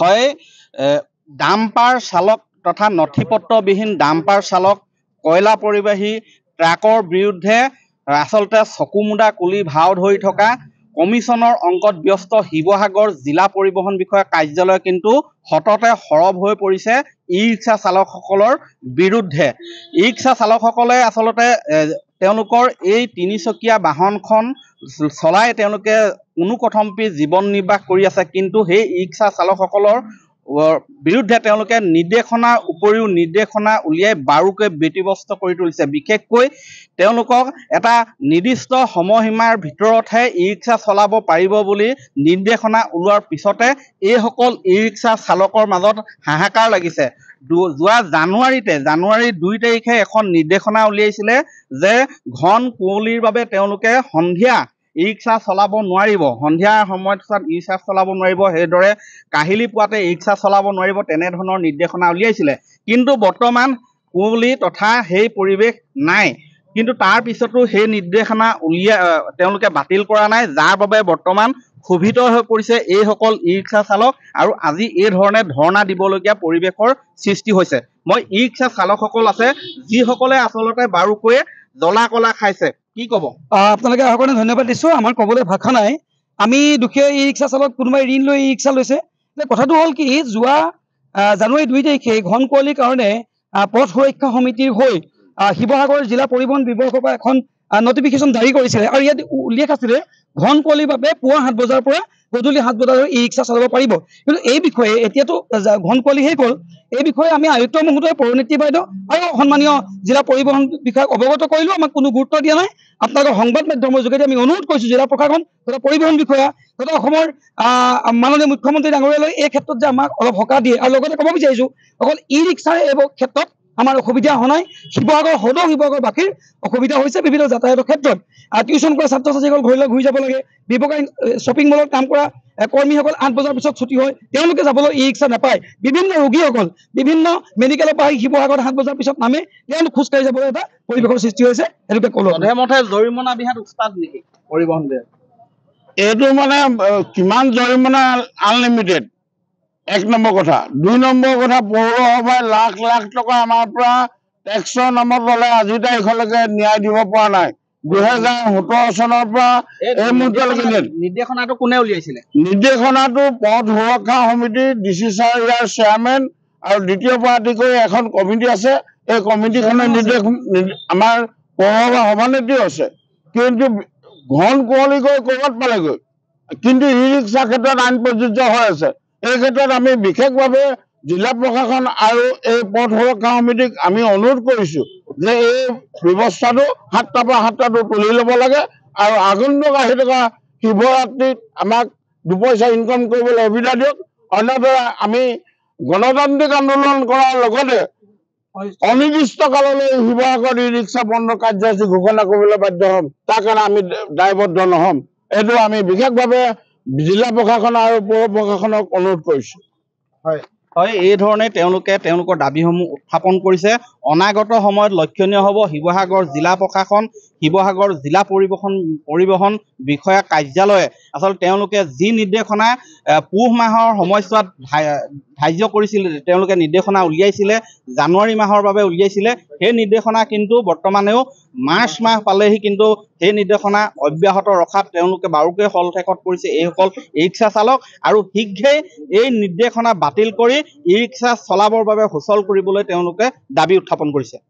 হয় ডাম্পাৰ চালক তথা নথি পত্ৰবিহীন ডাম্পাৰ চালক কয়লা পৰিবাহী ট্ৰাকৰ বিৰুদ্ধে আচলতে চকু মুদা কুলি ভাও ধৰি থকা কমিশনৰ অংকত ব্যস্ত শিৱসাগৰ জিলা পৰিবহণ বিষয়া কাৰ্যালয় কিন্তু সততে সৰব হৈ পৰিছে ই ৰিক্সা চালকসকলৰ বিৰুদ্ধে ই ৰিক্সা চালকসকলে আচলতে তেওঁলোকৰ এই তিনিচকীয়া বাহনখন চলাই তেওঁলোকে কোনোকথম্পি জীৱন নিৰ্বাহ কৰি আছে কিন্তু সেই ই ৰিক্সা চালকসকলৰ বিৰুদ্ধে তেওঁলোকে নিৰ্দেশনাৰ উপৰিও নিৰ্দেশনা উলিয়াই বাৰুকৈ বেটিবস্ত কৰি তুলিছে বিশেষকৈ তেওঁলোকক এটা নিৰ্দিষ্ট সময়সীমাৰ ভিতৰতহে ই ৰিক্সা চলাব পাৰিব বুলি নিৰ্দেশনা ওলোৱাৰ পিছতে এইসকল ই ৰিক্সা চালকৰ মাজত হাহাকাৰ লাগিছে যোৱা জানুৱাৰীতে জানুৱাৰী দুই তাৰিখে এখন নিৰ্দেশনা উলিয়াইছিলে যে ঘন কুঁৱলীৰ বাবে তেওঁলোকে সন্ধিয়া ই ৰিক্সা চলাব নোৱাৰিব সন্ধিয়াৰ সময়ত ই ৰিক্সা চলাব নোৱাৰিব সেইদৰে কাহিলি পোৱাতে ই ৰিক্সা চলাব নোৱাৰিব তেনেধৰণৰ নিৰ্দেশনা উলিয়াইছিলে কিন্তু বৰ্তমান কুঁৱলী তথা সেই পৰিৱেশ নাই কিন্তু তাৰপিছতো সেই নিৰ্দেশনা উলিয়াই তেওঁলোকে বাতিল কৰা নাই যাৰ বাবে বৰ্তমান ক্ষোভিত হৈ পৰিছে এইসকল ই ৰিক্সা চালক আৰু আজি এই ধৰণে ধৰ্ণা দিবলগীয়া পৰিৱেশৰ সৃষ্টি হৈছে মই ই ৰিক্সা চালকসকল আছে যিসকলে আচলতে বাৰুকৈয়ে জলা কলা খাইছে কি ক'ব আপোনালোকে আগৰ কাৰণে ধন্যবাদ দিছো আমাৰ ক'বলৈ ভাষা নাই আমি দুখীয়া ই ৰিক্সা চালক কোনোবাই ঋণ লৈ ই ৰিক্সা লৈছে কথাটো হ'ল কি যোৱা জানুৱাৰী দুই তাৰিখে ঘন কুঁৱলীৰ কাৰণে পথ সুৰক্ষা সমিতিৰ হৈ শিৱসাগৰ জিলা পৰিবহণ বিভাগৰ এখন নটিফিকেশ্যন জাৰি কৰিছিলে আৰু ইয়াত উল্লেখ আছিলে ঘন কুঁৱলীৰ বাবে পুৱা সাত বজাৰ পৰা গধূলি সাত বজাৰ ই ৰিক্সা চলাব পাৰিব কিন্তু এই বিষয়ে এতিয়াতো ঘন কুঁৱলীহে গ'ল এই বিষয়ে আমি আয়ুক্ত মহোদয় পৰিণীতি বাইদেউ আৰু সন্মানীয় জিলা পৰিবহন বিষয়াক অৱগত কৰিলোঁ আমাক কোনো গুৰুত্ব দিয়া নাই আপোনালোকৰ সংবাদ মাধ্যমৰ যোগেদি আমি অনুৰোধ কৰিছো জিলা প্ৰশাসন তথা পৰিবহন বিষয়া তথা অসমৰ আহ মাননীয় মুখ্যমন্ত্ৰী ডাঙৰীয়ালৈ এই ক্ষেত্ৰত যে আমাক অলপ সকাহ দিয়ে আৰু লগতে ক'ব বিচাৰিছো অকল ই ৰিক্সাৰ এই ক্ষেত্ৰত আমাৰ অসুবিধা হোৱা নাই শিৱসাগৰ সদৌ শিৱসাগৰ বাসীৰ অসুবিধা হৈছে বিভিন্ন যাতায়তৰ ক্ষেত্ৰত টিউশ্যন কৰা ছাত্ৰ ছাত্ৰীসকল ঘৰলৈ ঘূৰি যাব লাগে ব্যৱসায় শ্বপিং মলত কাম কৰা কৰ্মীসকল আঠ বজাৰ পিছত ছুটি হয় তেওঁলোকে যাবলৈ ই ৰিক্সা নাপায় বিভিন্ন ৰোগীসকল বিভিন্ন মেডিকেলৰ পৰা আহি শিৱসাগৰত সাত বজাৰ পিছত নামে তেওঁলোক খোজকাঢ়ি যাবলৈ এটা পৰিৱেশৰ সৃষ্টি হৈছে সেইটোকে ক'লো জৰিমনা বিহাত উৎপাদ নেকি পৰিবহণ এইটো মানে কিমান জৰিমনা আনলিমিটেড এক নম্বৰ কথা দুই নম্বৰ কথা পৌৰসভাই লাখ লাখ টকা আমাৰ পৰা টেক্সৰ নামত ল'লে আজি তাৰিখলৈকে ন্যায় দিব পৰা নাই দুহেজাৰ সোতৰ চনৰ পৰা এই নিৰ্দেশনাটো কোনে উলিয়াইছিলে নিৰ্দেশনাটো পথ সুৰক্ষা সমিতি ডি চি ছাৰ ইয়াৰ চেয়াৰমেন আৰু দ্বিতীয় পৰা আদি কৰি এখন কমিটি আছে এই কমিটিখনে নিৰ্দেশ আমাৰ পৌৰসভা সভানেত্ৰীও আছে কিন্তু ঘন কুঁৱলী গৈ ক'ৰবাত পালেগৈ কিন্তু ই ৰিক্সাৰ ক্ষেত্ৰত আইন প্ৰযোজ্য হৈ আছে এই ক্ষেত্ৰত আমি বিশেষভাৱে জিলা প্ৰশাসন আৰু এই পথ সুৰক্ষা সমিতিক আমি অনুৰোধ কৰিছো যে এই ব্যৱস্থাটো সাতটাৰ পৰা সাতটাটো তুলি ল'ব লাগে আৰু আগন্তুক আহি থকা শিৱৰাত্ৰিত আমাক দুপইচা ইনকম কৰিবলৈ সুবিধা দিয়ক অন্যদৰে আমি গণতান্ত্ৰিক আন্দোলন কৰাৰ লগতে অনিৰ্দিষ্ট কাললৈ শিৱসাগৰ ই ৰিক্সা বন্ধ কাৰ্যসূচী ঘোষণা কৰিবলৈ বাধ্য হ'ম তাৰ কাৰণে আমি দায়বদ্ধ নহ'ম এইটো আমি বিশেষভাৱে জিলা প্ৰশাসন আৰু পৌৰ প্ৰশাসনক অনুৰোধ কৰিছো হয় হয় এই ধৰণে তেওঁলোকে তেওঁলোকৰ দাবীসমূহ উত্থাপন কৰিছে অনাগত সময়ত লক্ষণীয় হ'ব শিৱসাগৰ জিলা প্ৰশাসন শিৱসাগৰ জিলা পৰিবহণ পৰিবহণ বিষয়া কাৰ্যালয়ে আচলতে তেওঁলোকে যি নিৰ্দেশনা পুহ মাহৰ সময়ছোৱাত ধাৰ্য কৰিছিলে তেওঁলোকে নিৰ্দেশনা উলিয়াইছিলে জানুৱাৰী মাহৰ বাবে উলিয়াইছিলে সেই নিৰ্দেশনা কিন্তু বৰ্তমানেও মাৰ্চ মাহ পালেহি কিন্তু সেই নিৰ্দেশনা অব্যাহত ৰখাত তেওঁলোকে বাৰুকৈ হল ঠেকত কৰিছে এইসকল ৰিক্সা চালক আৰু শীঘ্ৰেই এই নিৰ্দেশনা বাতিল কৰি ই ৰিক্সা চলাবৰ বাবে সুচল কৰিবলৈ তেওঁলোকে দাবী উত্থাপন কৰিছে